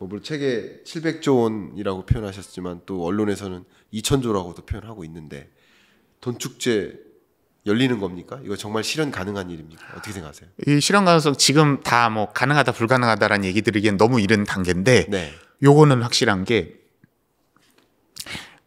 뭐 물론 책에 700조 원이라고 표현하셨지만 또 언론에서는 2 0 0 0조라고도 표현하고 있는데 돈 축제 열리는 겁니까? 이거 정말 실현 가능한 일입니까? 어떻게 생각하세요? 이 실현 가능성 지금 다 뭐 가능하다 불가능하다라는 얘기 들이기엔 너무 이른 단계인데 네. 요거는 확실한 게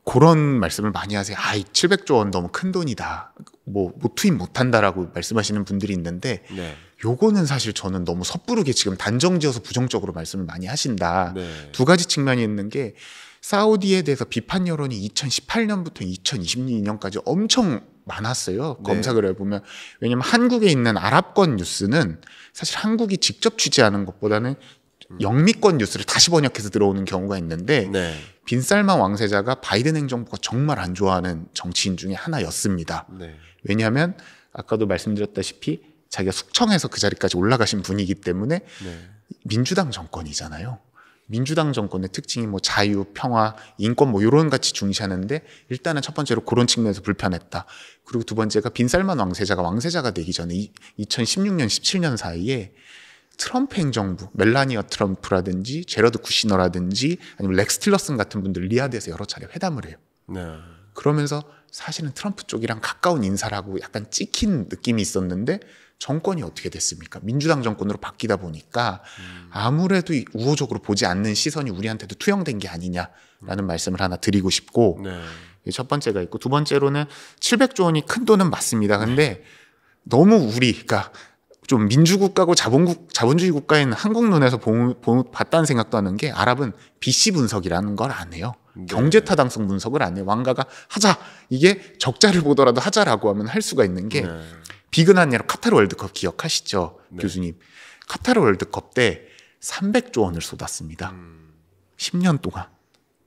그런 말씀을 많이 하세요. 아, 이 700조 원 너무 큰 돈이다. 뭐, 뭐 투입 못한다라고 말씀하시는 분들이 있는데 네. 요거는 사실 저는 너무 섣부르게 지금 단정지어서 부정적으로 말씀을 많이 하신다. 네. 두 가지 측면이 있는 게 사우디에 대해서 비판 여론이 2018년부터 2022년까지 엄청 많았어요. 네. 검색을 해보면. 왜냐면 한국에 있는 아랍권 뉴스는 사실 한국이 직접 취재하는 것보다는 음. 영미권 뉴스를 다시 번역해서 들어오는 경우가 있는데 네. 빈살만 왕세자가 바이든 행정부가 정말 안 좋아하는 정치인 중에 하나였습니다. 네. 왜냐하면 아까도 말씀드렸다시피 자기가 숙청해서그 자리까지 올라가신 분이기 때문에 네. 민주당 정권이잖아요. 민주당 정권의 특징이 뭐 자유, 평화, 인권 뭐 이런 같이 중시하는데 일단은 첫 번째로 그런 측면에서 불편했다. 그리고 두 번째가 빈살만 왕세자가 왕세자가 되기 전에 이, 2016년, 17년 사이에 트럼프 행정부, 멜라니어 트럼프라든지 제러드 쿠시너라든지 아니면 렉스 틸러슨 같은 분들 리아드에서 여러 차례 회담을 해요. 네. 그러면서 사실은 트럼프 쪽이랑 가까운 인사라고 약간 찍힌 느낌이 있었는데 정권이 어떻게 됐습니까? 민주당 정권으로 바뀌다 보니까 아무래도 우호적으로 보지 않는 시선이 우리한테도 투영된 게 아니냐라는 말씀을 하나 드리고 싶고 네. 첫 번째가 있고 두 번째로는 700조 원이 큰 돈은 맞습니다. 근데 네. 너무 우리, 그러니까 좀 민주국가고 자본국 자본주의 국가인 한국 눈에서 봤다는 생각도 하는 게 아랍은 BC 분석이라는 걸 안 해요. 네. 경제 타당성 분석을 안 해요. 왕가가 하자 이게 적자를 보더라도 하자라고 하면 할 수가 있는 게 네. 비근한 예로 카타르 월드컵 기억하시죠, 네. 교수님? 카타르 월드컵 때 300조 원을 쏟았습니다. 음. 10년 동안.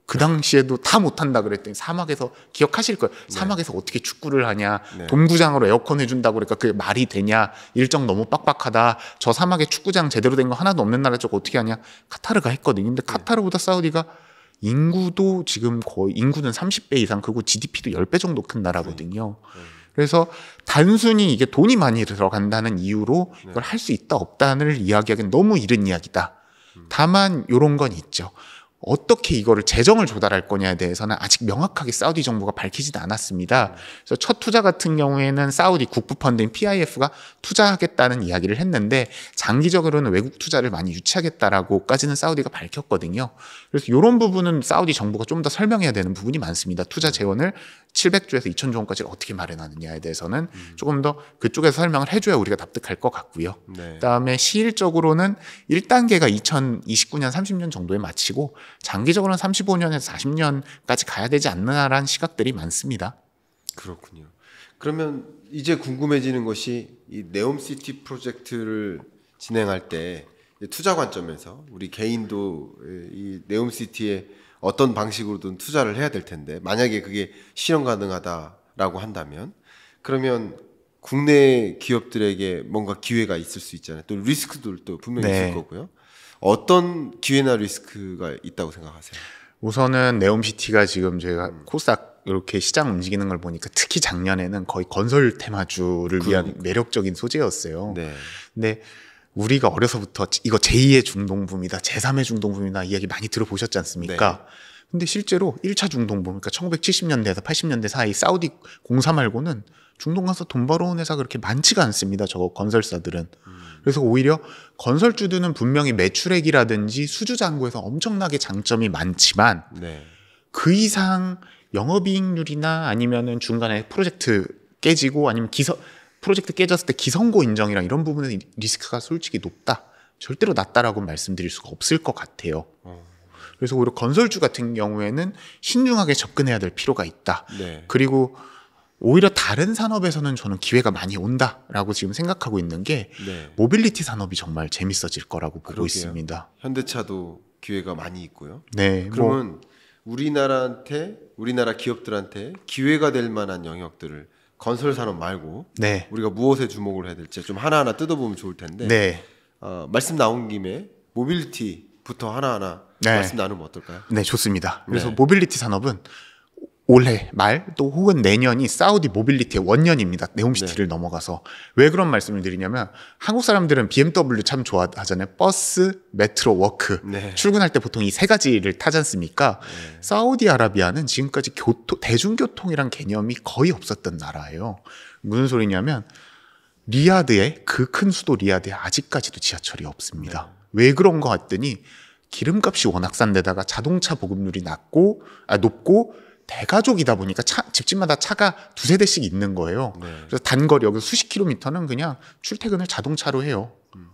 그 당시에도 다 못한다 그랬더니 사막에서 기억하실 거예요. 네. 사막에서 네. 어떻게 축구를 하냐. 네. 동구장으로 에어컨 해준다고 그러니까 그게 말이 되냐. 일정 너무 빡빡하다. 저 사막에 축구장 제대로 된 거 하나도 없는 나라 쪽 어떻게 하냐. 카타르가 했거든요. 근데 네. 카타르보다 사우디가 인구도 지금 거의 인구는 30배 이상 그리고 GDP도 10배 정도 큰 나라거든요. 네. 네. 그래서 단순히 이게 돈이 많이 들어간다는 이유로 이걸 할 수 있다 없다는 이야기하기엔 너무 이른 이야기다. 음. 다만 요런 건 있죠. 어떻게 이거를 재정을 조달할 거냐에 대해서는 아직 명확하게 사우디 정부가 밝히지도 않았습니다. 그래서 첫 투자 같은 경우에는 사우디 국부펀드인 PIF가 투자하겠다는 이야기를 했는데 장기적으로는 외국 투자를 많이 유치하겠다라고까지는 사우디가 밝혔거든요. 그래서 이런 부분은 사우디 정부가 좀 더 설명해야 되는 부분이 많습니다. 투자 재원을 700조에서 2 0 0 0조 원까지 어떻게 마련하느냐에 대해서는 음. 조금 더 그쪽에서 설명을 해줘야 우리가 납득할 것 같고요. 네. 그다음에 시일적으로는 1단계가 2029년 30년 정도에 마치고 장기적으로는 35년에서 40년까지 가야 되지 않느냐라는 시각들이 많습니다. 그렇군요. 그러면 이제 궁금해지는 것이 이 네옴시티 프로젝트를 진행할 때 투자 관점에서 우리 개인도 이 네옴시티에 어떤 방식으로든 투자를 해야 될 텐데 만약에 그게 실현 가능하다라고 한다면 그러면 국내 기업들에게 뭔가 기회가 있을 수 있잖아요. 또 리스크도 또 분명히 네. 있을 거고요. 어떤 기회나 리스크가 있다고 생각하세요? 우선은 네옴시티가 지금 제가 코싹 이렇게 시장 움직이는 걸 보니까 특히 작년에는 거의 건설 테마주를 위한 그러니까. 매력적인 소재였어요. 네. 근데 우리가 어려서부터 이거 제2의 중동붐이다, 제3의 중동붐이다 이야기 많이 들어보셨지 않습니까? 네. 근데 실제로 1차 중동 보니까 그러니까 1970년대에서 80년대 사이 사우디 공사 말고는 중동 가서 돈 벌어온 회사 그렇게 많지가 않습니다. 저거 건설사들은. 음. 그래서 오히려 건설주들은 분명히 매출액이라든지 수주잔고에서 엄청나게 장점이 많지만 네. 그 이상 영업이익률이나 아니면은 중간에 프로젝트 깨지고 아니면 기서 프로젝트 깨졌을 때기성고 인정이랑 이런 부분은 리스크가 솔직히 높다. 절대로 낮다라고 말씀드릴 수가 없을 것 같아요. 어. 그래서 오히려 건설주 같은 경우에는 신중하게 접근해야 될 필요가 있다. 네. 그리고 오히려 다른 산업에서는 저는 기회가 많이 온다라고 지금 생각하고 있는 게 네. 모빌리티 산업이 정말 재밌어질 거라고 보고 그러게요. 있습니다. 현대차도 기회가 많이 있고요. 네. 뭐 그러면 뭐, 우리나라한테 우리나라 기업들한테 기회가 될 만한 영역들을 건설 산업 말고 네. 우리가 무엇에 주목을 해야 될지 좀 하나하나 뜯어보면 좋을 텐데 네. 어, 말씀 나온 김에 모빌리티부터 하나하나 네. 말씀 나누면 어떨까요? 네, 좋습니다. 그래서 네. 모빌리티 산업은 올해 말 또 혹은 내년이 사우디 모빌리티의 원년입니다. 네옴시티를 네. 넘어가서 왜 그런 말씀을 드리냐면 한국 사람들은 BMW 참 좋아하잖아요. 버스, 메트로, 워크 네. 출근할 때 보통 이 세 가지를 타지 않습니까? 네. 사우디아라비아는 지금까지 교통 대중교통이란 개념이 거의 없었던 나라예요. 무슨 소리냐면 리야드의 그 큰 수도 리야드에 아직까지도 지하철이 없습니다. 네. 왜 그런가 했더니 기름값이 워낙 싼데다가 자동차 보급률이 낮고 아, 높고 대가족이다 보니까 차, 집집마다 차가 두 세 대씩 있는 거예요. 네. 그래서 단거리 여기 수십 킬로미터는 그냥 출퇴근을 자동차로 해요. 음.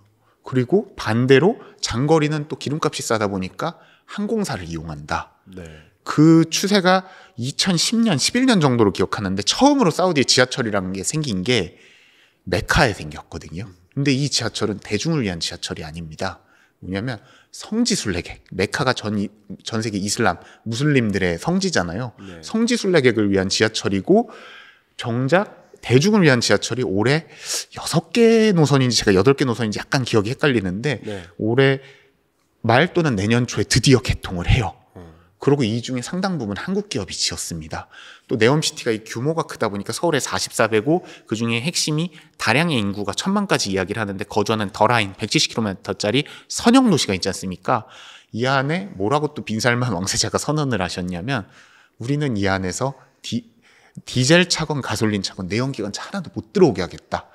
그리고 반대로 장거리는 또 기름값이 싸다 보니까 항공사를 이용한다. 네. 그 추세가 2010년, 11년 정도로 기억하는데 처음으로 사우디에 지하철이라는 게 생긴 게 메카에 생겼거든요. 근데 이 지하철은 대중을 위한 지하철이 아닙니다. 뭐냐면 성지순례객 메카가 전, 전 세계 이슬람 무슬림들의 성지잖아요. 네. 성지순례객을 위한 지하철이고 정작 대중을 위한 지하철이 올해 6개 노선인지 제가 8개 노선인지 약간 기억이 헷갈리는데 네. 올해 말 또는 내년 초에 드디어 개통을 해요. 그리고 이 중에 상당 부분 한국 기업이 지었습니다. 또 네옴시티가 이 규모가 크다 보니까 서울에 44배고 그중에 핵심이 다량의 인구가 천만까지 이야기를 하는데 거주하는 더라인 170km짜리 선형 도시가 있지 않습니까? 이 안에 뭐라고 또 빈살만 왕세자가 선언을 하셨냐면 우리는 이 안에서 디, 디젤 차건 가솔린 차건 내연기관차 하나도 못 들어오게 하겠다.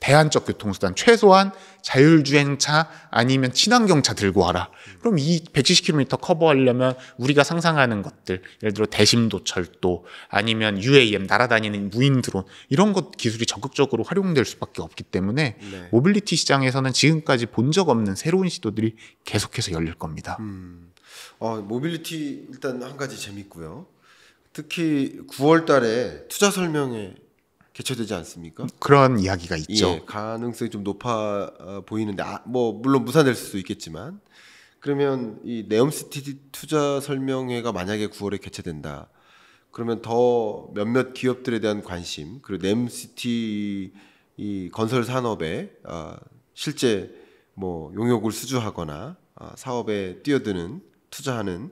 대안적 교통수단, 최소한 자율주행차 아니면 친환경차 들고 와라. 그럼 이 170km 커버하려면 우리가 상상하는 것들, 예를 들어 대심도 철도, 아니면 UAM, 날아다니는 무인 드론, 이런 것 기술이 적극적으로 활용될 수밖에 없기 때문에 네. 모빌리티 시장에서는 지금까지 본 적 없는 새로운 시도들이 계속해서 열릴 겁니다. 음. 어, 모빌리티 일단 한 가지 재밌고요. 특히 9월 달에 투자 설명회 개최되지 않습니까? 그런 이야기가 있죠. 예, 가능성이 좀 높아 어, 보이는데 아, 뭐 물론 무산될 수도 있겠지만 그러면 이 네옴시티 투자 설명회가 만약에 9월에 개최된다. 그러면 더 몇몇 기업들에 대한 관심 그리고 네옴시티 이 건설 산업에 아, 실제 뭐 용역을 수주하거나 아, 사업에 뛰어드는 투자하는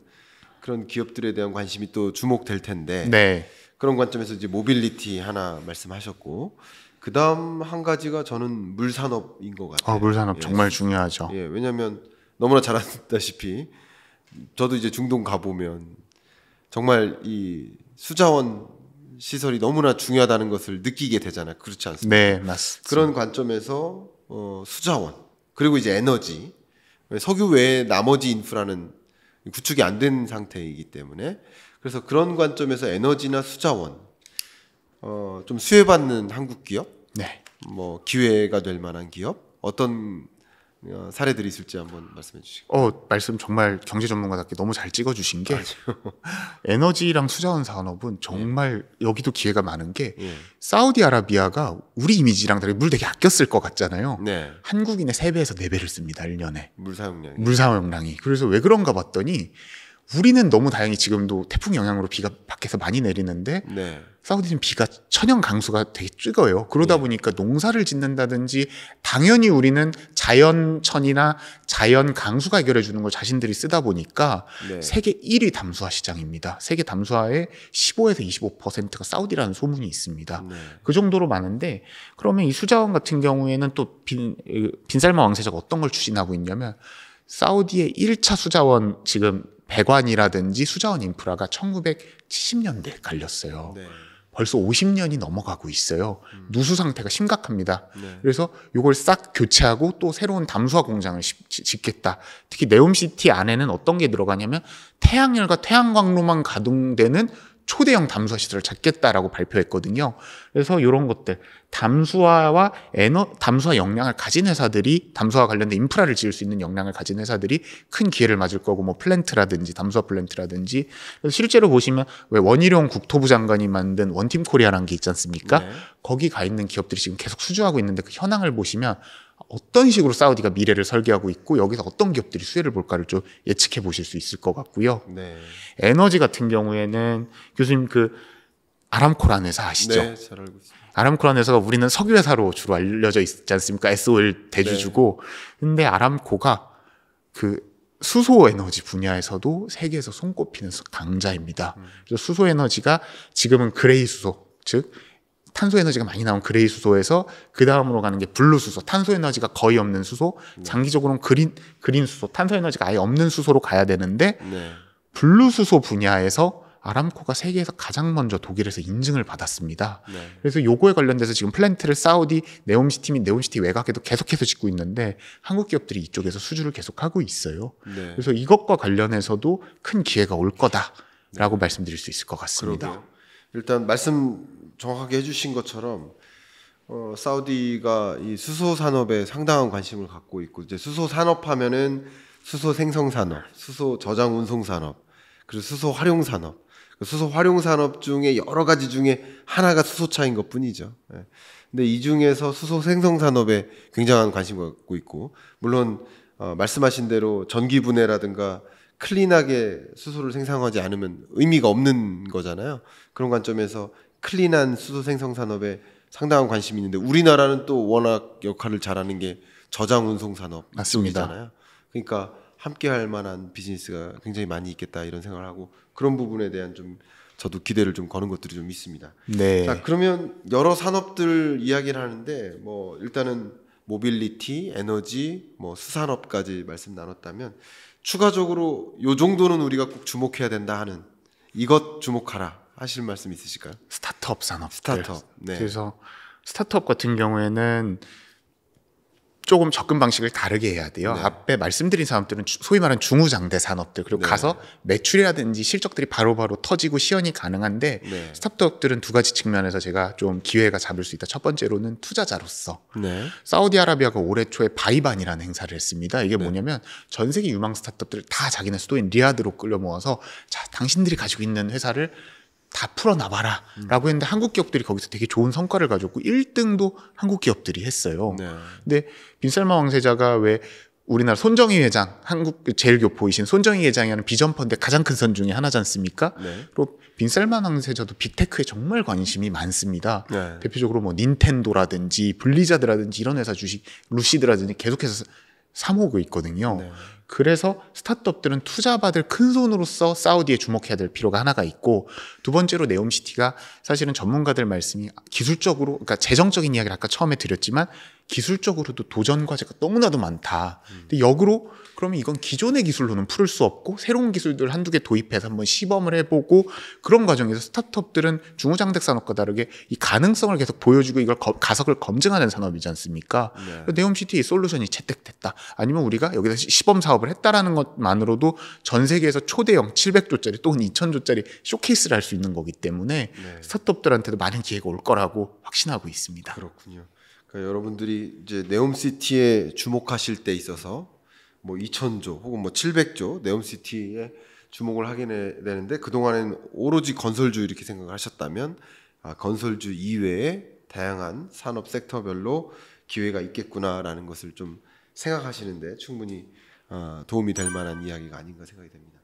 그런 기업들에 대한 관심이 또 주목될 텐데 네. 그런 관점에서 이제 모빌리티 하나 말씀하셨고 그 다음 한 가지가 저는 물 산업인 것 같아요. 아, 어, 물 산업 예. 정말 중요하죠. 예, 왜냐하면 너무나 잘 아시다시피 저도 이제 중동 가 보면 정말 이 수자원 시설이 너무나 중요하다는 것을 느끼게 되잖아요. 그렇지 않습니까? 네, 맞습니다. 그런 관점에서 어, 수자원 그리고 이제 에너지 석유 외에 나머지 인프라는 구축이 안 된 상태이기 때문에 그래서 그런 관점에서 에너지나 수자원 어, 좀 수혜받는 한국 기업, 네. 뭐 기회가 될 만한 기업 어떤 어, 사례들이 있을지 한번 말씀해 주시고. 어 말씀 정말 경제 전문가답게 너무 잘 찍어 주신 게 에너지랑 수자원 산업은 정말 네. 여기도 기회가 많은 게 네. 사우디아라비아가 우리 이미지랑 다르게 물 되게 아꼈을 것 같잖아요. 네. 한국인의 세배에서네배를 씁니다. 일년에물 사용량이. 물 사용량이. 그래서 왜 그런가 봤더니 우리는 너무 다행히 지금도 태풍 영향으로 비가 밖에서 많이 내리는데 네. 사우디는 비가 천연 강수가 되게 뜨거워요. 그러다 네. 보니까 농사를 짓는다든지 당연히 우리는 자연천이나 자연 강수가 해결해 주는 걸 자신들이 쓰다 보니까 네. 세계 1위 담수화 시장입니다. 세계 담수화의 15에서 25%가 사우디라는 소문이 있습니다. 네. 그 정도로 많은데 그러면 이 수자원 같은 경우에는 또 빈, 그 빈살마 왕세자가 어떤 걸 추진하고 있냐면 사우디의 1차 수자원 지금 배관이라든지 수자원 인프라가 1970년대에 갈렸어요. 네. 벌써 50년이 넘어가고 있어요. 음. 누수 상태가 심각합니다. 네. 그래서 이걸 싹 교체하고 또 새로운 담수화 공장을 짓겠다. 특히 네옴시티 안에는 어떤 게 들어가냐면 태양열과 태양광로만 가동되는 초대형 담수화 시설을 찾겠다라고 발표했거든요. 그래서 이런 것들 담수화와 에너 담수화 역량을 가진 회사들이 담수화 관련된 인프라를 지을 수 있는 역량을 가진 회사들이 큰 기회를 맞을 거고 뭐 플랜트라든지 담수화 플랜트라든지 실제로 보시면 왜 원희룡 국토부 장관이 만든 원팀 코리아라는 게 있지 않습니까? 네. 거기 가 있는 기업들이 지금 계속 수주하고 있는데 그 현황을 보시면 어떤 식으로 사우디가 미래를 설계하고 있고 여기서 어떤 기업들이 수혜를 볼까를 좀 예측해 보실 수 있을 것 같고요. 네. 에너지 같은 경우에는 교수님 그 아람코라는 회사 아시죠? 네, 잘 알고 있습니다. 아람코라는 회사가 우리는 석유 회사로 주로 알려져 있지 않습니까? SOL 대주주고. 네. 근데 아람코가 그 수소 에너지 분야에서도 세계에서 손꼽히는 강자입니다. 음. 그래서 수소 에너지가 지금은 그레이 수소, 즉 탄소 에너지가 많이 나온 그레이 수소에서 그 다음으로 가는 게 블루 수소, 탄소 에너지가 거의 없는 수소, 장기적으로는 그린 그린 수소, 탄소 에너지가 아예 없는 수소로 가야 되는데 네. 블루 수소 분야에서 아람코가 세계에서 가장 먼저 독일에서 인증을 받았습니다. 네. 그래서 요거에 관련돼서 지금 플랜트를 사우디 네옴시티 및 네옴시티 외곽에도 계속해서 짓고 있는데 한국 기업들이 이쪽에서 수주를 계속하고 있어요. 네. 그래서 이것과 관련해서도 큰 기회가 올 거다라고 네. 말씀드릴 수 있을 것 같습니다. 그러게요. 일단 말씀 정확하게 해주신 것처럼 어, 사우디가 이 수소 산업에 상당한 관심을 갖고 있고 이제 수소 산업 하면은 수소 생성 산업, 수소 저장 운송 산업, 그리고 수소 활용 산업. 그 수소 활용 산업 중에 여러 가지 중에 하나가 수소차인 것 뿐이죠. 예. 근데 이 중에서 수소 생성 산업에 굉장한 관심을 갖고 있고, 물론 어, 말씀하신 대로 전기 분해라든가 클린하게 수소를 생산하지 않으면 의미가 없는 거잖아요. 그런 관점에서 클린한 수소 생성 산업에 상당한 관심이 있는데 우리나라는 또 워낙 역할을 잘하는 게 저장 운송 산업이잖아요. 그러니까 함께 할 만한 비즈니스가 굉장히 많이 있겠다 이런 생각을 하고 그런 부분에 대한 좀 저도 기대를 좀 거는 것들이 좀 있습니다. 네. 자, 그러면 여러 산업들 이야기를 하는데 뭐 일단은 모빌리티, 에너지, 뭐 수산업까지 말씀 나눴다면 추가적으로 요 정도는 우리가 꼭 주목해야 된다 하는 이것 주목하라 하실 말씀 있으실까요? 스타트업 산업. 스타트업. 네. 그래서 스타트업 같은 경우에는 조금 접근 방식을 다르게 해야 돼요. 네. 앞에 말씀드린 사람들은 소위 말하는 중우장대 산업들 그리고 네. 가서 매출이라든지 실적들이 바로바로 바로 터지고 시연이 가능한데 네. 스타트업들은 두 가지 측면에서 제가 좀 기회가 잡을 수 있다. 첫 번째로는 투자자로서 네. 사우디아라비아가 올해 초에 바이반이라는 행사를 했습니다. 이게 네. 뭐냐면 전 세계 유망 스타트업들을 다 자기네 수도인 리아드로 끌려 모아서 자 당신들이 가지고 있는 회사를 다 풀어놔봐라. 음. 라고 했는데 한국 기업들이 거기서 되게 좋은 성과를 가졌고 1등도 한국 기업들이 했어요. 네. 근데 빈살마 왕세자가 왜 우리나라 손정희 회장, 한국 제일 교포이신 손정희 회장이 라는 비전 펀드 의 가장 큰 선 중에 하나지 않습니까? 네. 그리고 빈살만 왕세자도 빅테크에 정말 관심이 많습니다. 네. 대표적으로 뭐 닌텐도라든지 블리자드라든지 이런 회사 주식 루시드라든지 계속해서 사모고 있거든요. 네. 그래서 스타트업들은 투자받을 큰 손으로서 사우디에 주목해야 될 필요가 하나가 있고 두 번째로 네옴시티가 사실은 전문가들 말씀이 기술적으로 그러니까 재정적인 이야기를 아까 처음에 드렸지만 기술적으로도 도전 과제가 너무나도 많다. 음. 근데 역으로 그러면 이건 기존의 기술로는 풀을 수 없고 새로운 기술들 한두 개 도입해서 한번 시범을 해보고 그런 과정에서 스타트업들은 중후장대 산업과 다르게 이 가능성을 계속 보여주고 이걸 거, 가석을 검증하는 산업이지 않습니까? 네. 네옴시티의 솔루션이 채택됐다. 아니면 우리가 여기서 시범 사업을 했다라는 것만으로도 전 세계에서 초대형 700조짜리 또는 2000조짜리 쇼케이스를 할 수 있는 거기 때문에 네. 스타트업들한테도 많은 기회가 올 거라고 확신하고 있습니다. 그렇군요. 그러니까 여러분들이 이제 네옴시티에 주목하실 때 있어서 뭐 2천조 혹은 뭐 700조 네옴시티에 주목을 하게 되는데 그동안엔 오로지 건설주 이렇게 생각을 하셨다면 아, 건설주 이외에 다양한 산업 섹터별로 기회가 있겠구나라는 것을 좀 생각하시는데 충분히 어, 도움이 될 만한 이야기가 아닌가 생각이 됩니다.